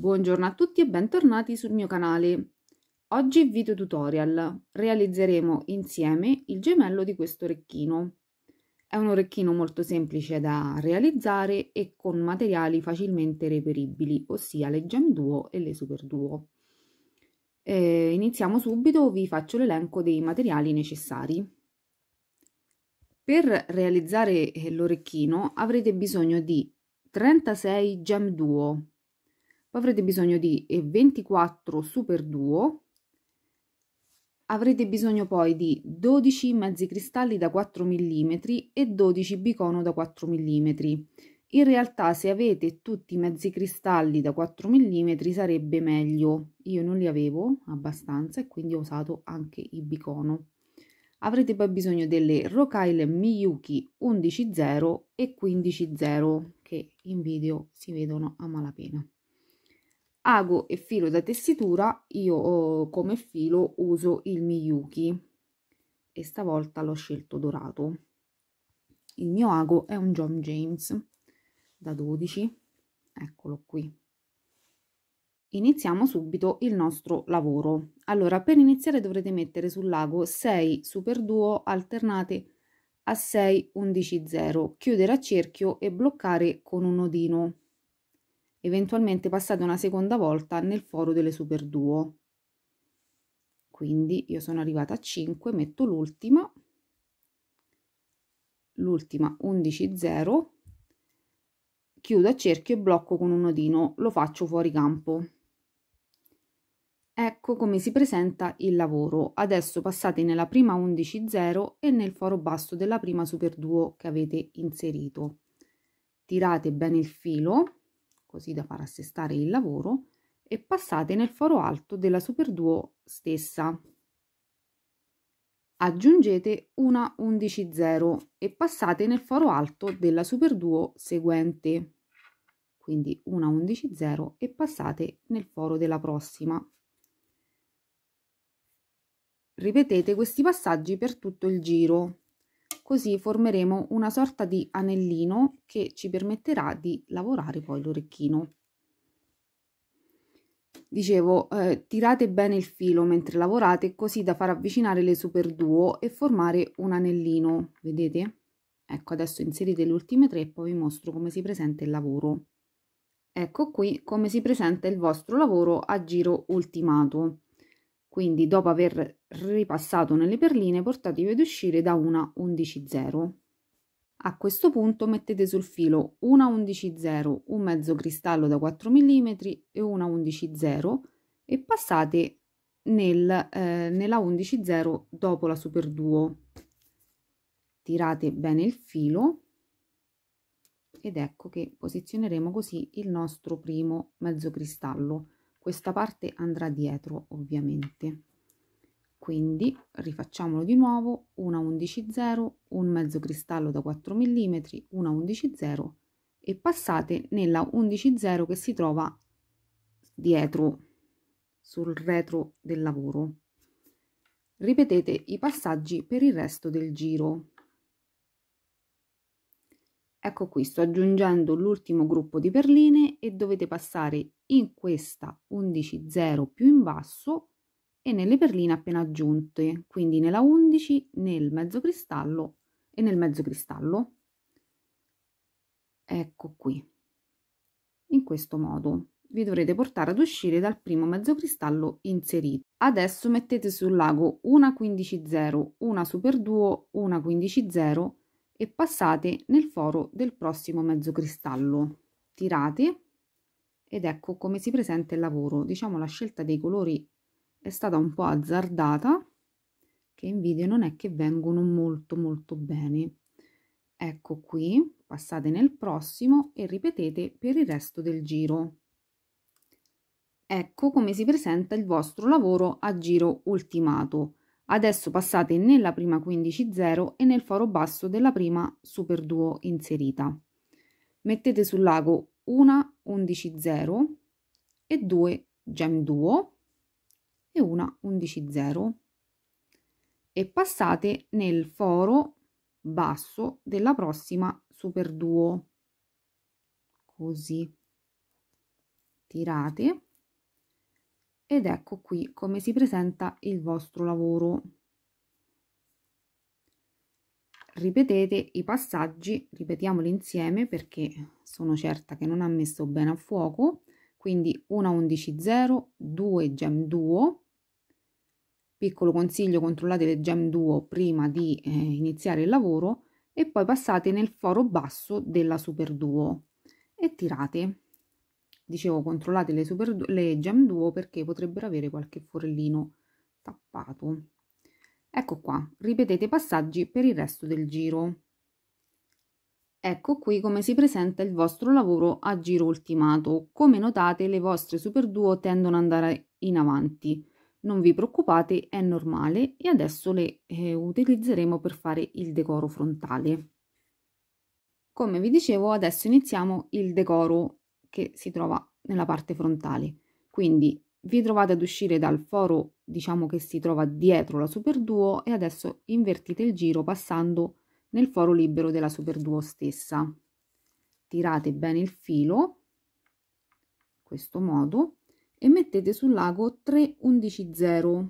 Buongiorno a tutti e bentornati sul mio canale. Oggi video tutorial. Realizzeremo insieme il gemello di questo orecchino. È un orecchino molto semplice da realizzare e con materiali facilmente reperibili, ossia le Gem Duo e le Super Duo. Eh, iniziamo subito, vi faccio l'elenco dei materiali necessari. Per realizzare eh, l'orecchino avrete bisogno di 36 Gem Duo, poi avrete bisogno di 24 eh, super duo. Avrete bisogno poi di 12 mezzi cristalli da 4 mm e 12 bicono da 4 mm. In realtà se avete tutti i mezzi cristalli da 4 mm sarebbe meglio. Io non li avevo abbastanza e quindi ho usato anche i bicono. Avrete poi bisogno delle Rocaille Miyuki 11.0 e 15.0 che in video si vedono a malapena ago e filo da tessitura io oh, come filo uso il Miyuki e stavolta l'ho scelto dorato il mio ago è un John James da 12 eccolo qui iniziamo subito il nostro lavoro allora per iniziare dovrete mettere sull'ago 6 super duo alternate a 6 11 0 chiudere a cerchio e bloccare con un nodino eventualmente passate una seconda volta nel foro delle super duo. Quindi io sono arrivata a 5, metto l'ultima, l'ultima 11.0, 0 chiudo a cerchio e blocco con un nodino, lo faccio fuori campo. Ecco come si presenta il lavoro. Adesso passate nella prima 11.0 e nel foro basso della prima super duo che avete inserito. Tirate bene il filo così da far assestare il lavoro, e passate nel foro alto della Super Duo stessa. Aggiungete una 11.0 e passate nel foro alto della Super Duo seguente. Quindi una 11.0 e passate nel foro della prossima. Ripetete questi passaggi per tutto il giro. Così formeremo una sorta di anellino che ci permetterà di lavorare poi l'orecchino. Dicevo, eh, tirate bene il filo mentre lavorate così da far avvicinare le super duo e formare un anellino, vedete? Ecco, adesso inserite le ultime tre e poi vi mostro come si presenta il lavoro. Ecco qui come si presenta il vostro lavoro a giro ultimato. Quindi dopo aver ripassato nelle perline portatevi ad uscire da una 11,0. A questo punto mettete sul filo una 11,0, un mezzo cristallo da 4 mm e una 11,0 e passate nel, eh, nella 11,0 dopo la super duo. Tirate bene il filo ed ecco che posizioneremo così il nostro primo mezzo cristallo questa parte andrà dietro ovviamente quindi rifacciamolo di nuovo una 11 0 un mezzo cristallo da 4 mm una 11 0 e passate nella 11 0 che si trova dietro sul retro del lavoro ripetete i passaggi per il resto del giro Ecco qui sto aggiungendo l'ultimo gruppo di perline e dovete passare in questa 11.0 più in basso e nelle perline appena aggiunte, quindi nella 11, nel mezzo cristallo e nel mezzo cristallo. Ecco qui. In questo modo vi dovrete portare ad uscire dal primo mezzo cristallo inserito. Adesso mettete sul lago una 15.0, una super duo, una 15.0 e passate nel foro del prossimo mezzo cristallo. Tirate ed ecco come si presenta il lavoro. Diciamo la scelta dei colori è stata un po' azzardata, che in video non è che vengono molto molto bene. Ecco qui, passate nel prossimo e ripetete per il resto del giro. Ecco come si presenta il vostro lavoro a giro ultimato adesso passate nella prima 15.0 e nel foro basso della prima super duo inserita. Mettete sul lago una 11.0 e due gem duo e una 11.0 e passate nel foro basso della prossima super duo così tirate ed ecco qui come si presenta il vostro lavoro. Ripetete i passaggi, ripetiamoli insieme perché sono certa che non ha messo bene a fuoco, quindi 1 11 0, 2 gem 2, Piccolo consiglio, controllate le gem 2 prima di eh, iniziare il lavoro e poi passate nel foro basso della super duo e tirate dicevo controllate le, super, le gem duo perché potrebbero avere qualche forellino tappato. Ecco qua, ripetete i passaggi per il resto del giro. Ecco qui come si presenta il vostro lavoro a giro ultimato. Come notate le vostre super duo tendono ad andare in avanti. Non vi preoccupate, è normale e adesso le eh, utilizzeremo per fare il decoro frontale. Come vi dicevo adesso iniziamo il decoro che si trova nella parte frontale. Quindi vi trovate ad uscire dal foro, diciamo che si trova dietro la Super Duo e adesso invertite il giro passando nel foro libero della Super Duo stessa. Tirate bene il filo, in questo modo, e mettete sul lago 311.0.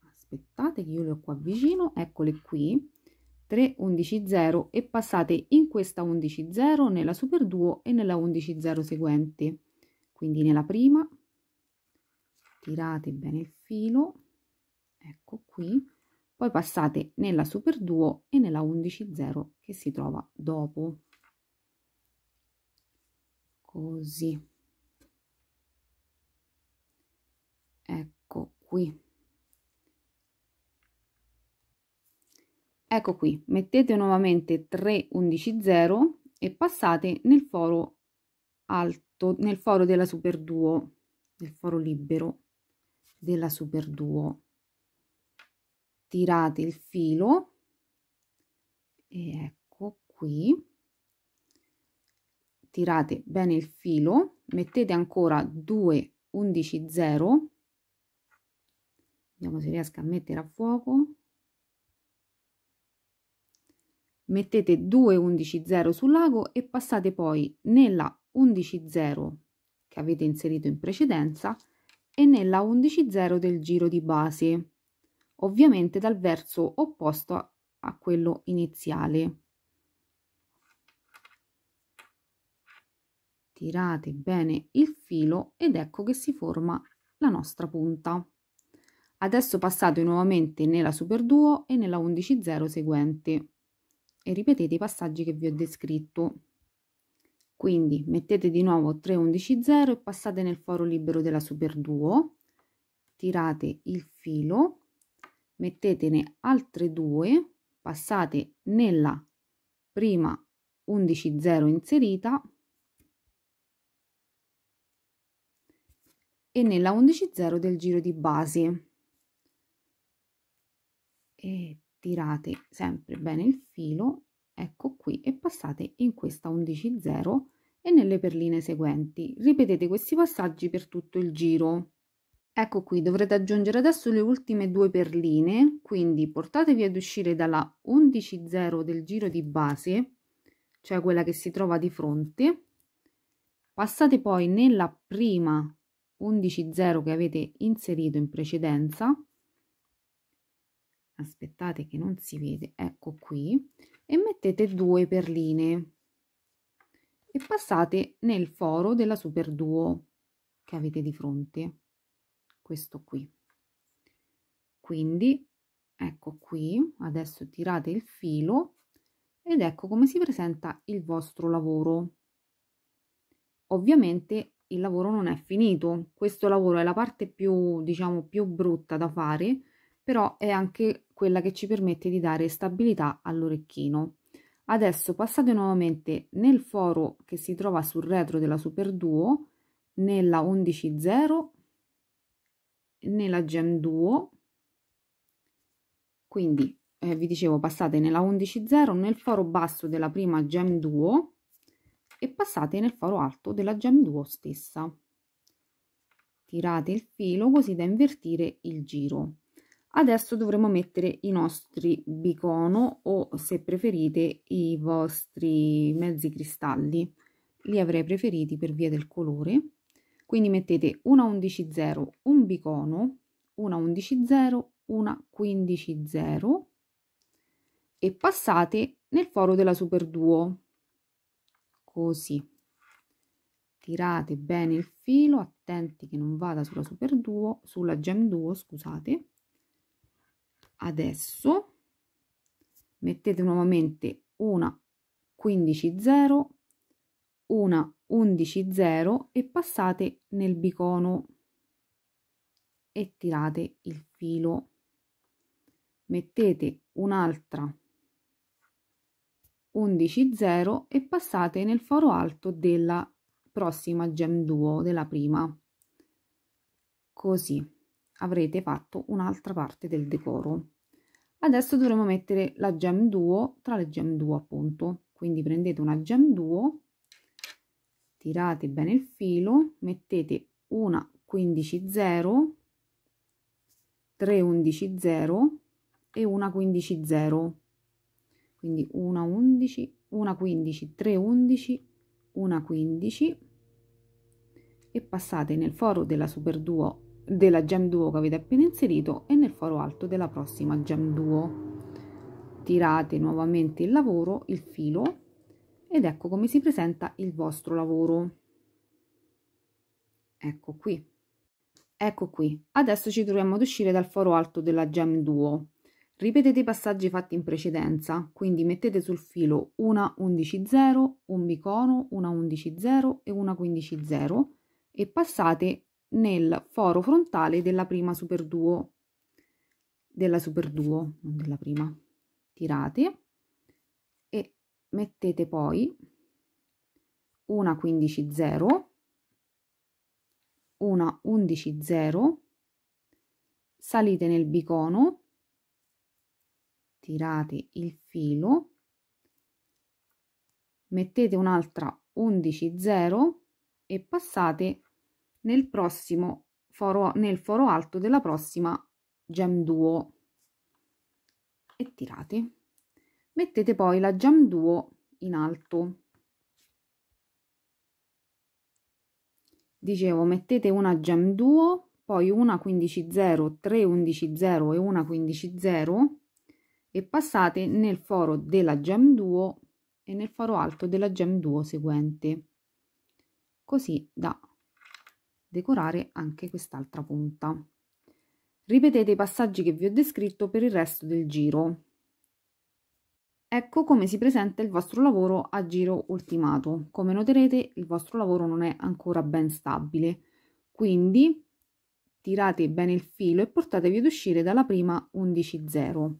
Aspettate che io le ho qua vicino, eccole qui. 3 11 0 e passate in questa 11 0 nella super 2 e nella 11 0 seguente quindi nella prima tirate bene il filo ecco qui poi passate nella super 2 e nella 11 0 che si trova dopo così ecco qui Ecco qui, mettete nuovamente 3 11 e passate nel foro alto, nel foro della super duo, nel foro libero della super duo. Tirate il filo e ecco qui. Tirate bene il filo, mettete ancora 2 11 0. Vediamo se riesco a mettere a fuoco mettete 11 0 sul lago e passate poi nella 11 0 che avete inserito in precedenza e nella 11 0 del giro di base, ovviamente dal verso opposto a, quello iniziale. Tirate bene il filo ed ecco che si forma la nostra punta. Adesso passate nuovamente nella super duo e nella 11 0 seguente e ripetete i passaggi che vi ho descritto. Quindi mettete di nuovo 3 11 0 e passate nel foro libero della super duo, tirate il filo, mettetene altre due, passate nella prima 11 0 inserita e nella 11 0 del giro di base. E tirate sempre bene il filo ecco qui e passate in questa 11 0 e nelle perline seguenti ripetete questi passaggi per tutto il giro ecco qui dovrete aggiungere adesso le ultime due perline quindi portatevi ad uscire dalla 11 0 del giro di base cioè quella che si trova di fronte passate poi nella prima 11 0 che avete inserito in precedenza aspettate che non si vede ecco qui e mettete due perline e passate nel foro della super duo che avete di fronte questo qui quindi ecco qui adesso tirate il filo ed ecco come si presenta il vostro lavoro ovviamente il lavoro non è finito questo lavoro è la parte più diciamo più brutta da fare però è anche quella che ci permette di dare stabilità all'orecchino. Adesso passate nuovamente nel foro che si trova sul retro della Super Duo, nella 11.0, nella Gem Duo, quindi eh, vi dicevo passate nella 11.0, nel foro basso della prima Gem Duo e passate nel foro alto della Gem Duo stessa. Tirate il filo così da invertire il giro. Adesso dovremo mettere i nostri bicono o se preferite i vostri mezzi cristalli. Li avrei preferiti per via del colore. Quindi mettete una 11.0, un bicono, una 11.0, una 15.0 e passate nel foro della Super Duo. Così. Tirate bene il filo, attenti che non vada sulla Super Duo, sulla Gem Duo, scusate adesso mettete nuovamente una 15 0 una 11 0 e passate nel bicono e tirate il filo mettete un'altra 11 0 e passate nel foro alto della prossima gem duo della prima così avrete fatto un'altra parte del decoro adesso dovremo mettere la gem duo tra le gem duo appunto quindi prendete una gem duo tirate bene il filo mettete una 15 0 3 11 0 e una 15 0 quindi una 11 una 15 3 11 una 15 e passate nel foro della super duo della gem duo che avete appena inserito e nel foro alto della prossima gem duo tirate nuovamente il lavoro il filo ed ecco come si presenta il vostro lavoro ecco qui ecco qui adesso ci troviamo ad uscire dal foro alto della gem duo ripetete i passaggi fatti in precedenza quindi mettete sul filo una 11 0 un bicono una 11 0 e una 15 0 e passate nel foro frontale della prima super duo della superduo, non della prima. Tirate e mettete poi una 15 0 una 11 0 salite nel bicono tirate il filo mettete un'altra 11 0 e passate nel prossimo foro, nel foro alto della prossima gem duo e tirate. Mettete poi la gem duo in alto. Dicevo, mettete una gem duo, poi una 15-0, 3 11-0 e una 15-0 e passate nel foro della gem duo e nel foro alto della gem duo seguente. Così da decorare anche quest'altra punta. Ripetete i passaggi che vi ho descritto per il resto del giro. Ecco come si presenta il vostro lavoro a giro ultimato. Come noterete il vostro lavoro non è ancora ben stabile, quindi tirate bene il filo e portatevi ad uscire dalla prima 11.0.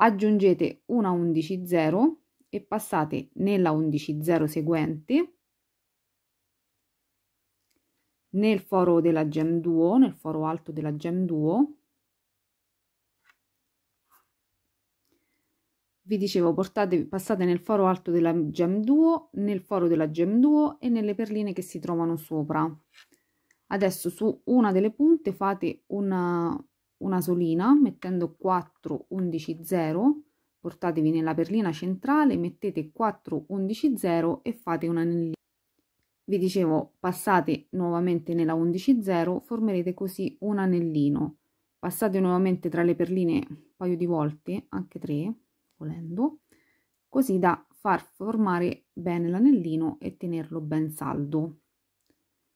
Aggiungete una 11.0 e passate nella 11.0 seguente nel foro della gem duo, nel foro alto della gem duo. Vi dicevo, portate, passate nel foro alto della gem duo, nel foro della gem duo e nelle perline che si trovano sopra. Adesso su una delle punte fate una, una solina mettendo 4 11 0 portatevi nella perlina centrale mettete 4 11 0 e fate un anellino vi dicevo passate nuovamente nella 11.0 formerete così un anellino passate nuovamente tra le perline un paio di volte anche tre volendo così da far formare bene l'anellino e tenerlo ben saldo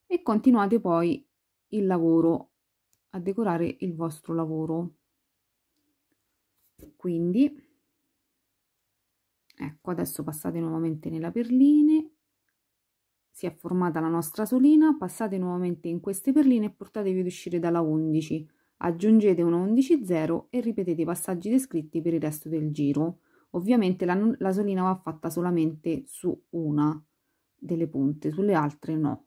e continuate poi il lavoro a decorare il vostro lavoro quindi ecco adesso passate nuovamente nella perline si è formata la nostra solina, passate nuovamente in queste perline e portatevi ad uscire dalla 11. Aggiungete una 11.0 e ripetete i passaggi descritti per il resto del giro. Ovviamente la, la solina va fatta solamente su una delle punte, sulle altre no.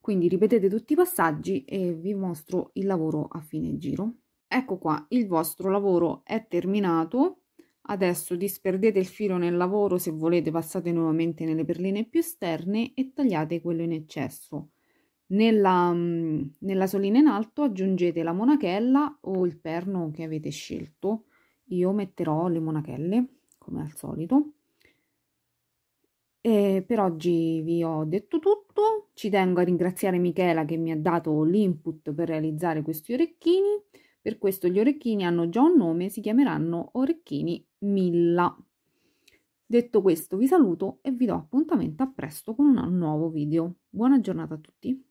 Quindi ripetete tutti i passaggi e vi mostro il lavoro a fine giro. Ecco qua, il vostro lavoro è terminato Adesso disperdete il filo nel lavoro se volete, passate nuovamente nelle perline più esterne e tagliate quello in eccesso. Nella, mm, nella solina in alto aggiungete la monachella o il perno che avete scelto. Io metterò le monachelle, come al solito. E per oggi vi ho detto tutto, ci tengo a ringraziare Michela che mi ha dato l'input per realizzare questi orecchini. Per questo gli orecchini hanno già un nome e si chiameranno orecchini Milla. Detto questo vi saluto e vi do appuntamento a presto con un nuovo video. Buona giornata a tutti!